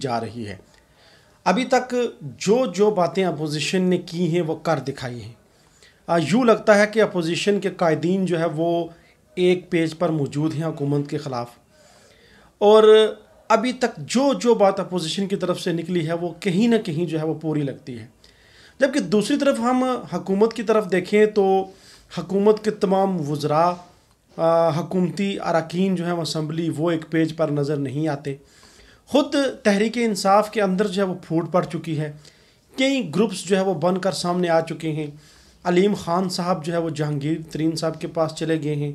जा रही है अभी तक जो जो बातें अपोजिशन ने की हैं वो कर दिखाई हैं यूँ लगता है कि अपोजिशन के कायदीन जो है वो एक पेज पर मौजूद हैं हुकूमत के ख़िलाफ़ और अभी तक जो जो बात अपोजिशन की तरफ से निकली है वो कहीं ना कहीं जो है वो पूरी लगती है जबकि दूसरी तरफ हम हकूमत की तरफ देखें तो हकूमत के तमाम वज्रा हकूमती अरकान जो है असम्बली वो एक पेज पर नज़र नहीं आते ख़ुद तहरीक इंसाफ के अंदर जो है वो फूट पड़ चुकी है कई ग्रुप्स जो है वो बनकर सामने आ चुके हैं अलीम ख़ान साहब जो है वो जहांगीर तरीन साहब के पास चले गए हैं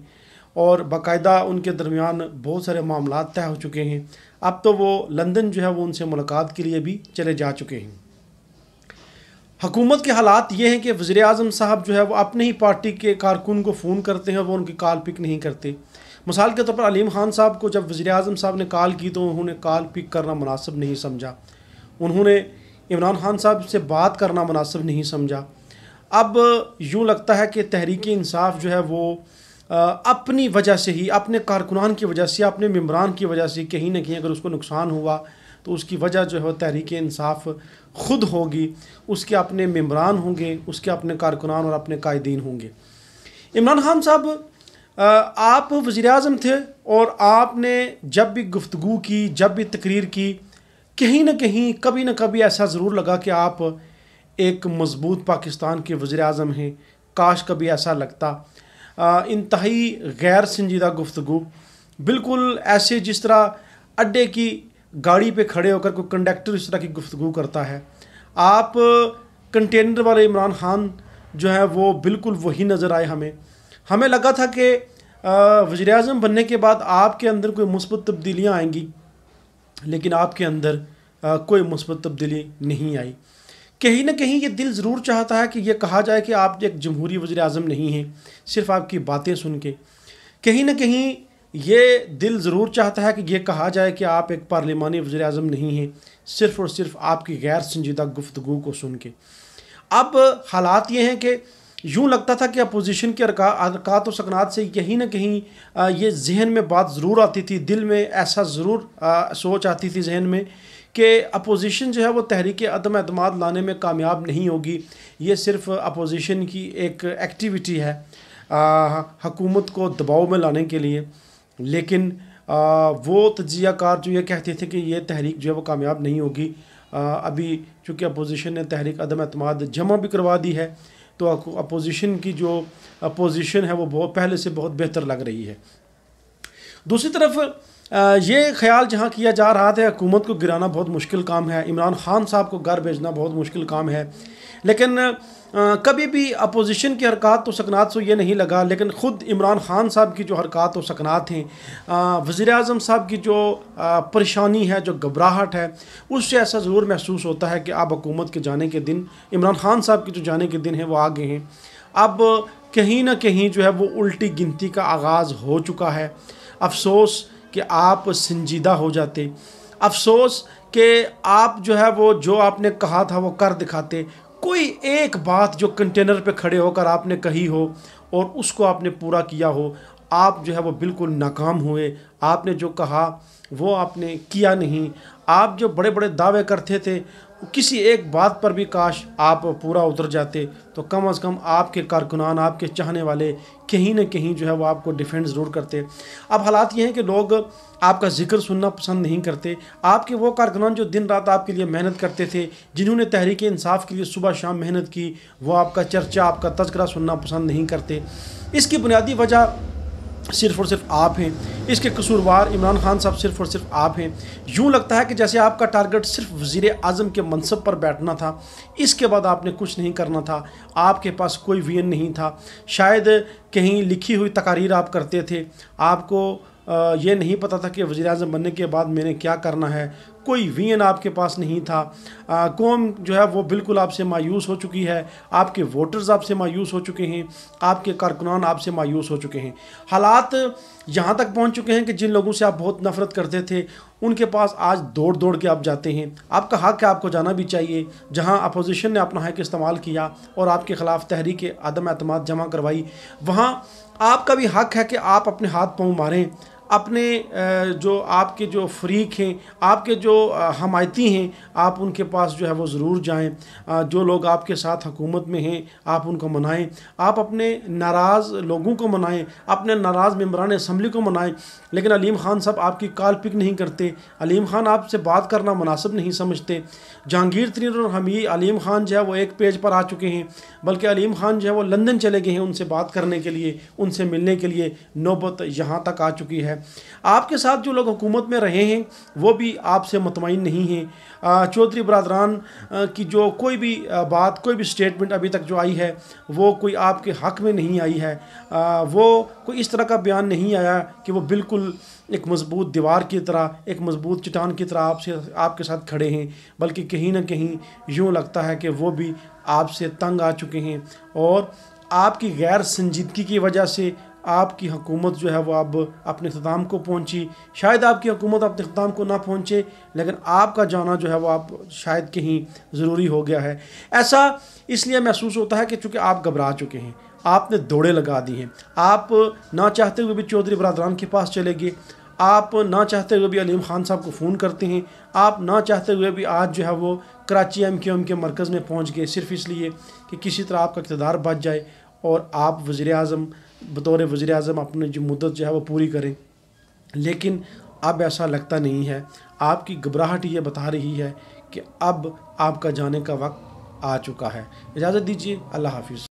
और बाकायदा उनके दरमियान बहुत सारे मामला तय हो चुके हैं अब तो वो लंदन जो है वो उनसे मुलाकात के लिए भी चले जा चुके हैं हकूमत के हालात ये हैं कि वज़ी अजम साहब जो है वो अपने ही पार्टी के कारकुन को फ़ोन करते हैं वो उनकी कॉल पिक नहीं करते मिसाल के तौर पर अलीम खान साहब को जब वज़ी अजम साहब ने कॉल की तो उन्होंने कॉल पिक करना मुनासिब नहीं समझा उन्होंने इमरान खान साहब से बात करना मुनासिब नहीं समझा अब यूँ लगता है कि तहरीक इंसाफ जो है वो अपनी वजह से ही अपने कारकुनान की वजह से अपने मम्बरान की वजह से कहीं ना कहीं अगर उसको नुकसान हुआ तो उसकी वजह जो है वह तहरीक इंसाफ खुद होगी उसके अपने मम्बरान होंगे उसके अपने कारकुनान और अपने कायदीन होंगे इमरान खान साहब आप वज़ी अजम थे और आपने जब भी गुफ्तु की जब भी तकरीर की कहीं ना कहीं कभी ना कभी ऐसा ज़रूर लगा कि आप एक मज़बूत पाकिस्तान के वज़र अजम हैं काश कभी ऐसा लगता इंतहाई गैर संजीदा गुफ्तु बिल्कुल ऐसे जिस तरह अड्डे की गाड़ी पे खड़े होकर कोई कंडक्टर इस तरह की गुफ्तु करता है आप कंटेनर वाले इमरान खान जो है वो बिल्कुल वही नज़र आए हमें हमें लगा था कि वज़ी अजम बनने के बाद आपके अंदर कोई मुस्बत तब्दीलियाँ आएंगी लेकिन आपके अंदर आ, कोई मुस्बत तब्दीली नहीं आई कहीं ना कहीं ये दिल ज़रूर चाहता है कि यह कहा जाए कि आप एक जमहूरी वज़ी अजम नहीं हैं सिर्फ आपकी बातें सुन के कहीं ना कहीं ये दिल ज़रूर चाहता है कि यह कहा जाए कि आप एक पार्लिमानी वज़ी अजम नहीं हैं सिर्फ़ और सिर्फ आपकी गैर संजीदा गुफ्तु को सुन के अब हालात ये हैं कि यूँ लगता था कि अपोजिशन के अरका अरकात सकनात से कहीं ना कहीं ये जहन में बात ज़रूर आती थी दिल में ऐसा ज़रूर सोच आती थी जहन में कि अपोजिशन जो है वो तहरीक अदम अतमाद लाने में कामयाब नहीं होगी ये सिर्फ अपोजिशन की एक एक्टिविटी है हकूमत को दबाव में लाने के लिए लेकिन आ, वो तजियाकार जो ये कहते थे कि ये तहरीक जो है वो कामयाब नहीं होगी आ, अभी चूँकि अपोजिशन ने तहरीक अदम अतमाद जमा भी करवा दी है तो अपोजिशन की जो अपोजिशन है वो बहुत पहले से बहुत बेहतर लग रही है दूसरी तरफ ये ख्याल जहाँ किया जा रहा था हुकूमत को गिराना बहुत मुश्किल काम है इमरान खान साहब को घर भेजना बहुत मुश्किल काम है लेकिन कभी भी अपोजिशन की हरकत तो सकनात से ये नहीं लगा लेकिन ख़ुद इमरान ख़ान साहब की जो हरकत और तो सकनात हैं वज़ी अजम साहब की जो परेशानी है जो घबराहट है उससे ऐसा ज़रूर महसूस होता है कि अब हुकूमत के जाने के दिन इमरान ख़ान साहब के जो जाने के दिन हैं वो आगे हैं अब कहीं ना कहीं जो है वो उल्टी गिनती का आगाज़ हो चुका है अफसोस कि आप संजीदा हो जाते अफसोस कि आप जो है वो जो आपने कहा था वो कर दिखाते कोई एक बात जो कंटेनर पे खड़े होकर आपने कही हो और उसको आपने पूरा किया हो आप जो है वो बिल्कुल नाकाम हुए आपने जो कहा वो आपने किया नहीं आप जो बड़े बड़े दावे करते थे किसी एक बात पर भी काश आप पूरा उतर जाते तो कम अज़ कम आपके कारकुनान आपके चाहने वाले कहीं ना कहीं जो है वो आपको डिफेंड ज़रूर करते अब हालात ये हैं कि लोग आपका जिक्र सुनना पसंद नहीं करते आपके वो कारकुनान जो दिन रात आपके लिए मेहनत करते थे जिन्होंने तहरीक इंसाफ के लिए सुबह शाम मेहनत की वो आपका चर्चा आपका तस्करा सुनना पसंद नहीं करते इसकी बुनियादी वजह सिर्फ और सिर्फ आप हैं इसके कसूरवार इमरान खान साहब सिर्फ और सिर्फ आप हैं यूँ लगता है कि जैसे आपका टारगेट सिर्फ वज़ी अजम के मनसब पर बैठना था इसके बाद आपने कुछ नहीं करना था आपके पास कोई वीन नहीं था शायद कहीं लिखी हुई तकारीर आप करते थे आपको ये नहीं पता था कि वज़ी अजम बनने के बाद मैंने क्या करना है कोई वीन आपके पास नहीं था आ, कौम जो है वो बिल्कुल आपसे मायूस हो चुकी है आपके वोटर्स आपसे मायूस हो चुके हैं आपके कारकुनान आपसे मायूस हो चुके हैं हालात यहाँ तक पहुँच चुके हैं कि जिन लोगों से आप बहुत नफरत करते थे उनके पास आज दौड़ दौड़ के आप जाते हैं आपका हक है आपको जाना भी चाहिए जहाँ अपोजिशन ने अपना हक इस्तेमाल किया और आपके ख़िलाफ़ तहरीक आदम अतमाद जमा करवाई वहाँ आपका भी हक है कि आप अपने हाथ पाँव मारें अपने जो आपके जो फ्रीक हैं आपके जो हमायती हैं आप उनके पास जो है वो ज़रूर जाएं जो लोग आपके साथ हुकूमत में हैं आप उनको मनाएं आप अपने नाराज़ लोगों को मनाएं अपने नाराज़ मम्बरान इसम्बली को मनाएं लेकिन अलीम ख़ान साहब आपकी कॉल पिक नहीं करते अलीम ख़ान आपसे बात करना मुनासिब नहीं समझते जहांगीर तरीन और हमी अलीम ख़ान जो है वो एक पेज पर आ चुके हैं बल्कि अलीम ख़ान जो है वो लंदन चले गए हैं उनसे बात करने के लिए उनसे मिलने के लिए नौबत यहाँ तक आ चुकी है है आपके साथ जो लोग हुकूमत में रहे हैं वो भी आपसे मतमिन नहीं हैं चौधरी बरदरान की जो कोई भी बात कोई भी स्टेटमेंट अभी तक जो आई है वो कोई आपके हक में नहीं आई है वो कोई इस तरह का बयान नहीं आया कि वो बिल्कुल एक मजबूत दीवार की तरह एक मजबूत चटान की तरह आपसे आपके साथ खड़े हैं बल्कि कहीं ना कहीं यूँ लगता है कि वो भी आपसे तंग आ चुके हैं और आपकी गैर संजीदगी की वजह से आपकी हुकूमत जो है वो अब अपने अख्ताम को पहुंची शायद आपकी हुकूमत अपने अख्ताम को ना पहुंचे लेकिन आपका जाना जो है वो आप शायद कहीं ज़रूरी हो गया है ऐसा इसलिए महसूस होता है कि चूँकि आप घबरा चुके हैं आपने दौड़े लगा दी हैं आप ना चाहते हुए भी चौधरी बरदरान के पास चले गए आप ना चाहते हुए भी अलीम ख़ान साहब को फ़ोन करते हैं आप ना चाहते हुए भी आज जो है वो कराची एम क्यू एम के मरकज़ में पहुँच गए सिर्फ इसलिए कि किसी तरह आपका इकतदार बच जाए और आप वज़ी अजम बतौर वज़ी अजम अपनी जो मुदत जो है वो पूरी करें लेकिन अब ऐसा लगता नहीं है आपकी घबराहट ये बता रही है कि अब आपका जाने का वक्त आ चुका है इजाज़त दीजिए अल्लाह हाफिज़